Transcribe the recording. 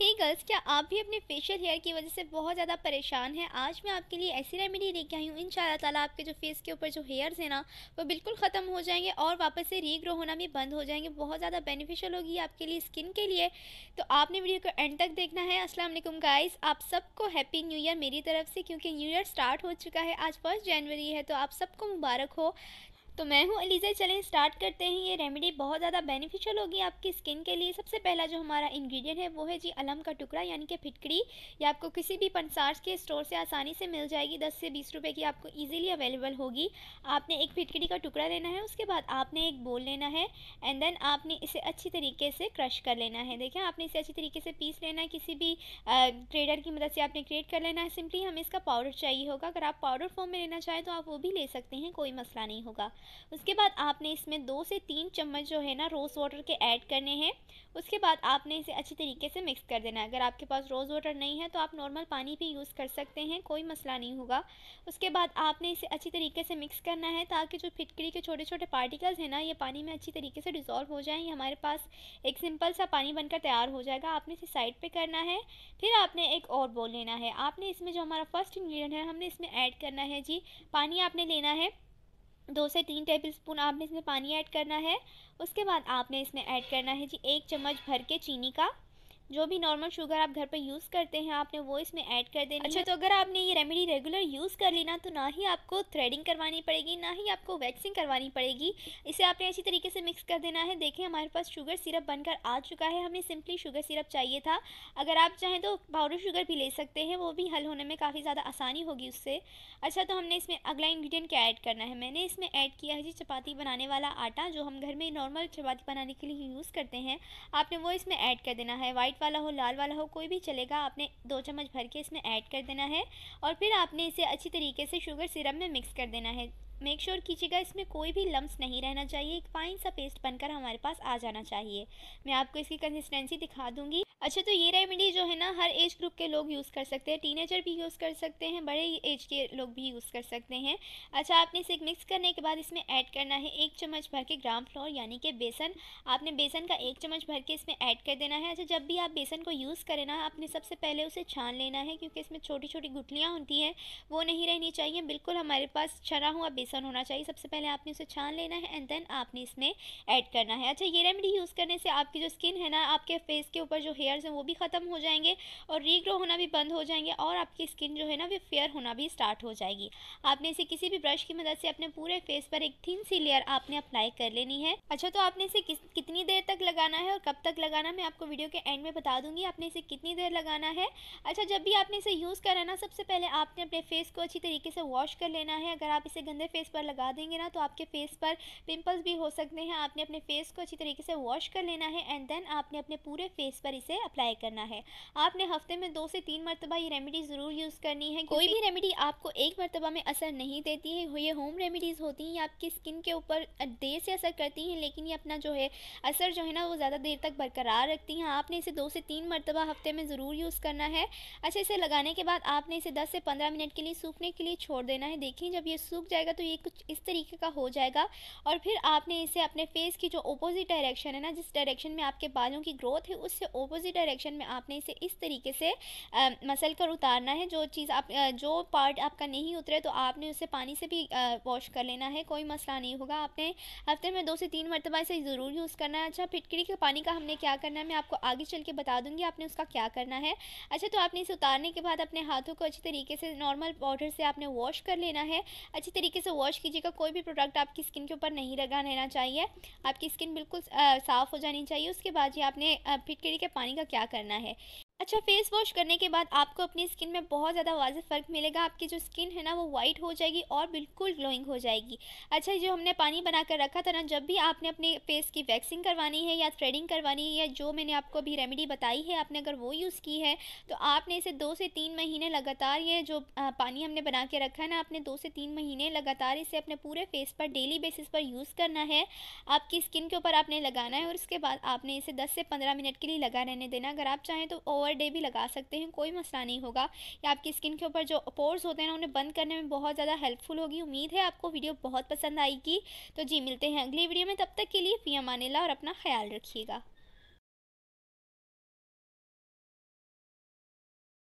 हे hey girls क्या आप भी अपने फेशियल हेयर की वजह से बहुत ज़्यादा परेशान हैं आज मैं आपके लिए ऐसी रेमेडी लेके आई हूँ इन ताला आपके जो फेस के ऊपर जो हेयर्स हैं ना वो बिल्कुल ख़त्म हो जाएंगे और वापस से रीग्रो होना भी बंद हो जाएंगे बहुत ज़्यादा बेनिफिशियल होगी आपके लिए स्किन के लिए तो आपने वीडियो को एंड तक देखना है असलम गाइज़ आप सबको हैप्पी न्यू ईयर मेरी तरफ से क्योंकि न्यू ईयर स्टार्ट हो चुका है आज फर्स्ट जनवरी है तो आप सबको मुबारक हो तो मैं हूँ अलीज़ा चलें स्टार्ट करते हैं ये रेमेडी बहुत ज़्यादा बेनिफिशियल होगी आपकी स्किन के लिए सबसे पहला जो हमारा इंग्रेडिएंट है वो है जी अलम का टुकड़ा यानी कि फिटकड़ी ये आपको किसी भी पंसार्स के स्टोर से आसानी से मिल जाएगी दस से बीस रुपये की आपको इजीली अवेलेबल होगी आपने एक फिटकड़ी का टुकड़ा लेना है उसके बाद आपने एक बोल लेना है एंड देन आपने इसे अच्छी तरीके से क्रश कर लेना है देखें आपने इसे अच्छी तरीके से पीस लेना है किसी भी ट्रेडर की मदद से आपने क्रिएट कर लेना है सिंपली हमें इसका पाउडर चाहिए होगा अगर आप पाउडर फॉर्म में लेना चाहें तो आप वो भी ले सकते हैं कोई मसला नहीं होगा उसके बाद आपने इसमें दो से तीन चम्मच जो है ना रोज़ वाटर के ऐड करने हैं उसके बाद आपने इसे अच्छी तरीके से मिक्स कर देना है अगर आपके पास रोज़ वाटर नहीं है तो आप नॉर्मल पानी भी यूज़ कर सकते हैं कोई मसला नहीं होगा उसके बाद आपने इसे अच्छी तरीके से मिक्स करना है ताकि जो फिटकरी के छोटे छोटे पार्टिकल्स हैं ना ये पानी में अच्छी तरीके से डिज़ोल्व हो जाएँ हमारे पास एक सिंपल सा पानी बनकर तैयार हो जाएगा आपने इसे साइड पर करना है फिर आपने एक और बोल लेना है आपने इसमें जो हमारा फर्स्ट इन्ग्रीडियंट है हमने इसमें ऐड करना है जी पानी आपने लेना है दो से तीन टेबल स्पून आपने इसमें पानी ऐड करना है उसके बाद आपने इसमें ऐड करना है जी एक चम्मच भर के चीनी का जो भी नॉर्मल शुगर आप घर पर यूज़ करते हैं आपने वो इसमें ऐड कर देना अच्छा तो अगर आपने ये रेमेडी रेगुलर यूज़ कर लेना तो ना ही आपको थ्रेडिंग करवानी पड़ेगी ना ही आपको वैक्सिंग करवानी पड़ेगी इसे आपने अच्छी तरीके से मिक्स कर देना है देखें हमारे पास शुगर सिरप बनकर आ चुका है हमें सिंपली शुगर सिरप चाहिए था अगर आप चाहें तो पाउडर शुगर भी ले सकते हैं वो भी हल होने में काफ़ी ज़्यादा आसानी होगी उससे अच्छा तो हमने इसमें अगला इंग्रेडिएंट क्या ऐड करना है मैंने इसमें ऐड किया है जी चपाती बनाने वाला आटा जो हम घर में नॉर्मल चपाती बनाने के लिए यूज़ करते हैं आपने वो इसमें ऐड कर देना है वाइट वाइट वाला हो लाल वाला हो कोई भी चलेगा आपने दो चम्मच भर के इसमें ऐड कर देना है और फिर आपने इसे अच्छी तरीके से शुगर सिरप में मिक्स कर देना है मेक श्योर कीजिएगा इसमें कोई भी लम्स नहीं रहना चाहिए एक फाइन सा पेस्ट बनकर हमारे पास आ जाना चाहिए मैं आपको इसकी कंसिस्टेंसी दिखा दूंगी अच्छा तो ये रेमेडी जो है ना हर एज ग्रुप के लोग यूज़ कर सकते हैं टीनेजर भी यूज़ कर सकते हैं बड़े एज के लोग भी यूज़ कर सकते हैं अच्छा आपने इसे मिक्स करने के बाद इसमें ऐड करना है एक चम्मच भर के ग्राम फ्लोर यानी कि बेसन आपने बेसन का एक चम्मच भर के इसमें ऐड कर देना है अच्छा जब भी आप बेसन को यूज़ करें ना आपने सबसे पहले उसे छान लेना है क्योंकि इसमें छोटी छोटी गुठलियाँ होती हैं वो नहीं रहनी चाहिए बिल्कुल हमारे पास छना हुआ बेसन बेसन होना चाहिए सबसे पहले आपने उसे छान लेना है एंड देन आपने इसमें ऐड करना है अच्छा ये रेमेडी यूज़ करने से आपकी जो स्किन है ना आपके फेस के ऊपर जो हेयर्स हैं वो भी ख़त्म हो जाएंगे और रीग्रो होना भी बंद हो जाएंगे और आपकी स्किन जो है ना वे फेयर होना भी स्टार्ट हो जाएगी आपने इसे किसी भी ब्रश की मदद से अपने पूरे फेस पर एक थिन सी लेयर आपने अप्लाई कर लेनी है अच्छा तो आपने इसे किस कितनी देर तक लगाना है और कब तक लगाना मैं आपको वीडियो के एंड में बता दूंगी आपने इसे कितनी देर लगाना है अच्छा जब भी आपने इसे यूज़ करना ना सबसे पहले आपने अपने फेस को अच्छी तरीके से वॉश कर लेना है अगर आप इसे गंदे फेस पर लगा देंगे ना तो आपके फेस पर पिंपल्स भी हो सकते हैं आपने अपने फेस को अच्छी तरीके से वॉश कर लेना है एंड देन आपने अपने पूरे फेस पर इसे अप्लाई करना है आपने हफ्ते में दो से तीन मरतबा ये रेमेडी ज़रूर यूज़ करनी है कोई भी रेमेडी आपको एक मरतबा में असर नहीं देती है ये होम रेमेडीज़ होती हैं ये आपकी स्किन के ऊपर देर से असर करती हैं लेकिन ये अपना जो है असर जो है ना वो ज़्यादा देर तक बरकरार रखती हैं आपने इसे दो से तीन मरतबा हफ्ते में ज़रूर यूज़ करना है अच्छा इसे लगाने के बाद आपने इसे दस से पंद्रह मिनट के लिए सूखने के लिए छोड़ देना है देखें जब ये सूख जाएगा तो ये कुछ इस तरीके का हो जाएगा और फिर आपने इसे अपने फेस की जो ओपोजिट डायरेक्शन है ना जिस डायरेक्शन में आपके बालों की ग्रोथ है उससे ओपोजिट डायरेक्शन में आपने इसे इस तरीके से आ, मसल कर उतारना है जो चीज़ आप जो पार्ट आपका नहीं उतरे तो आपने उसे पानी से भी वॉश कर लेना है कोई मसला नहीं होगा आपने हफ्ते में दो से तीन मरतबा इसे ज़रूर यूज़ करना है अच्छा फिटकरी के पानी का हमने क्या करना है मैं आपको आगे चल के बता दूँगी आपने उसका क्या करना है अच्छा तो आपने इसे उतारने के बाद अपने हाथों को अच्छी तरीके से नॉर्मल वाटर से आपने वॉश कर लेना है अच्छी तरीके से वॉश कीजिएगा कोई भी प्रोडक्ट आपकी स्किन के ऊपर नहीं लगा रहना चाहिए आपकी स्किन बिल्कुल साफ़ हो जानी चाहिए उसके बाद ही आपने फिटकड़ी के पानी का क्या करना है अच्छा फेस वॉश करने के बाद आपको अपनी स्किन में बहुत ज़्यादा वाजह फ़र्क मिलेगा आपकी जो स्किन है ना वो वाइट हो जाएगी और बिल्कुल ग्लोइंग हो जाएगी अच्छा जो हमने पानी बना कर रखा था ना जब भी आपने अपने फेस की वैक्सिंग करवानी है या थ्रेडिंग करवानी है या जो मैंने आपको अभी रेमेडी बताई है आपने अगर वो यूज़ की है तो आपने इसे दो से तीन महीने लगातार ये जो पानी हमने बना के रखा है ना आपने दो से तीन महीने लगातार इसे अपने पूरे फेस पर डेली बेसिस पर यूज़ करना है आपकी स्किन के ऊपर आपने लगाना है और उसके बाद आपने इसे दस से पंद्रह मिनट के लिए लगा रहने देना अगर आप चाहें तो ओवर पर डे भी लगा सकते हैं कोई मसला नहीं होगा या आपकी स्किन के ऊपर जो पोर्स होते हैं ना उन्हें बंद करने में बहुत ज़्यादा हेल्पफुल होगी उम्मीद है आपको वीडियो बहुत पसंद आएगी तो जी मिलते हैं अगली वीडियो में तब तक के लिए पिया मानेला और अपना ख्याल रखिएगा